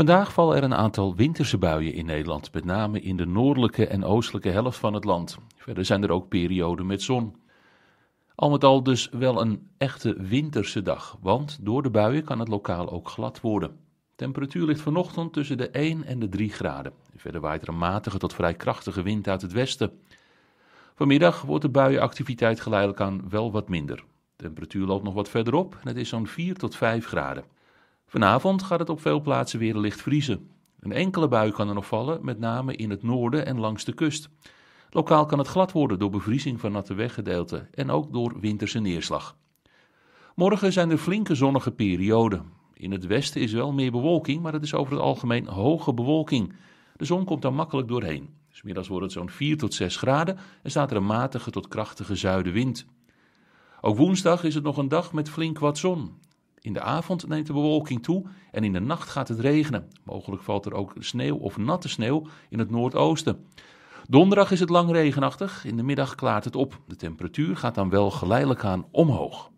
Vandaag vallen er een aantal winterse buien in Nederland, met name in de noordelijke en oostelijke helft van het land. Verder zijn er ook perioden met zon. Al met al dus wel een echte winterse dag, want door de buien kan het lokaal ook glad worden. Temperatuur ligt vanochtend tussen de 1 en de 3 graden. Verder waait er een matige tot vrij krachtige wind uit het westen. Vanmiddag wordt de buienactiviteit geleidelijk aan wel wat minder. temperatuur loopt nog wat verder op en het is zo'n 4 tot 5 graden. Vanavond gaat het op veel plaatsen weer licht vriezen. Een enkele bui kan er nog vallen, met name in het noorden en langs de kust. Lokaal kan het glad worden door bevriezing van natte weggedeelten en ook door winterse neerslag. Morgen zijn er flinke zonnige perioden. In het westen is wel meer bewolking, maar het is over het algemeen hoge bewolking. De zon komt er makkelijk doorheen. Smiddags wordt het zo'n 4 tot 6 graden en staat er een matige tot krachtige zuidenwind. Ook woensdag is het nog een dag met flink wat zon. In de avond neemt de bewolking toe en in de nacht gaat het regenen. Mogelijk valt er ook sneeuw of natte sneeuw in het noordoosten. Donderdag is het lang regenachtig. In de middag klaart het op. De temperatuur gaat dan wel geleidelijk aan omhoog.